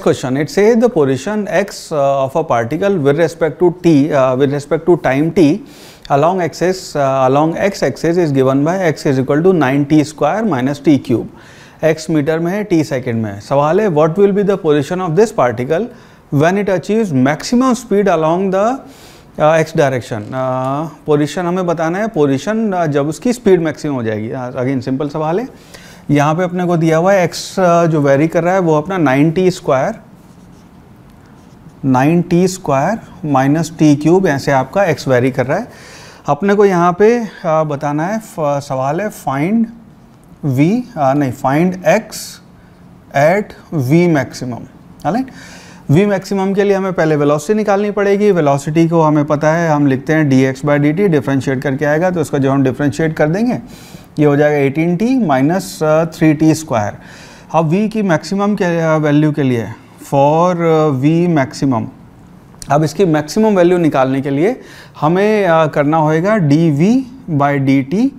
question it says the position x uh, of a particle with respect to t uh, with respect to time t along axis uh, along x axis is given by x is equal to 9 t square minus t cube x metre में है t second में है सवाल है what will be the position of this particle when it achieves maximum speed along the x direction position हमें बताना है position uh, जब उसकी स्पीड मैक्सिमम हो जाएगी अगेन सिंपल सवाल है यहाँ पे अपने को दिया हुआ है एक्स uh, जो वेरी कर रहा है वो अपना nine t square nine t square minus t cube ऐसे आपका एक्स वेरी कर रहा है अपने को यहाँ पे uh, बताना है सवाल है फाइंड वी uh, नहीं find x at v maximum है वी मैक्सिमम के लिए हमें पहले वेलोसिटी निकालनी पड़ेगी वेलोसिटी को हमें पता है हम लिखते हैं d x by d t differentiate करके आएगा तो उसका जो हम डिफ्रेंशिएट कर देंगे ये हो जाएगा eighteen t minus three t square अब v की मैक्सिमम के वैल्यू के लिए फॉर v मैक्सिमम अब इसकी मैक्सिमम वैल्यू निकालने के लिए हमें आ, करना होएगा d v by d t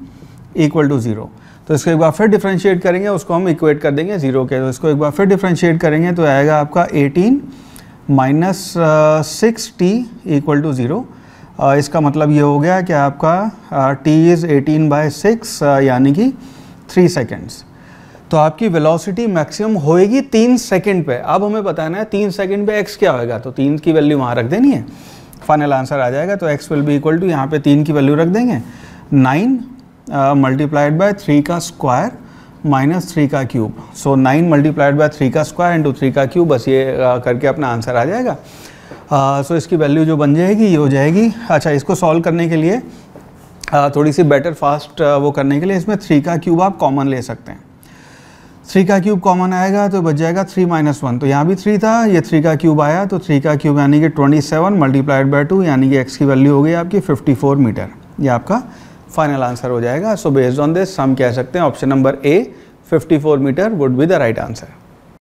equal to zero तो इसको एक बार फिर डिफ्रेंशिएट करेंगे उसको हम इक्वेट कर देंगे ज़ीरो के तो इसको एक बार फिर डिफ्रेंशिएट करेंगे तो आएगा आपका eighteen minus six t equal to zero इसका मतलब ये हो गया कि आपका t is eighteen by six यानी कि थ्री सेकेंड्स तो आपकी वेलोसिटी मैक्सिमम होएगी तीन सेकेंड पे अब हमें बताना है तीन सेकेंड पे एक्स क्या होएगा तो तीन की वैल्यू वहाँ रख देनी है फाइनल आंसर आ जाएगा तो x will be equal to यहाँ पे तीन की वैल्यू रख देंगे नाइन मल्टीप्लाइड बाय थ्री का स्क्वायर माइनस थ्री का cube so nine multiplied by three का स्क्वायर इंटू थ्री का क्यूब बस ये uh, करके अपना आंसर आ जाएगा सो इसकी वैल्यू जो बन जाएगी ये हो जाएगी अच्छा इसको सॉल्व करने के लिए थोड़ी सी बेटर फास्ट वो करने के लिए इसमें थ्री का क्यूब आप कॉमन ले सकते हैं थ्री का क्यूब कॉमन आएगा तो बच जाएगा थ्री माइनस वन तो यहाँ भी थ्री था ये थ्री का क्यूब आया तो थ्री का क्यूब यानी कि twenty seven multiplied by two यानी कि एक्स की वैल्यू हो गई आपकी फिफ्टी फोर मीटर ये आपका फाइनल आंसर हो जाएगा सो बेस्ड ऑन दिस हम कह सकते हैं option number A four metre would be the right answer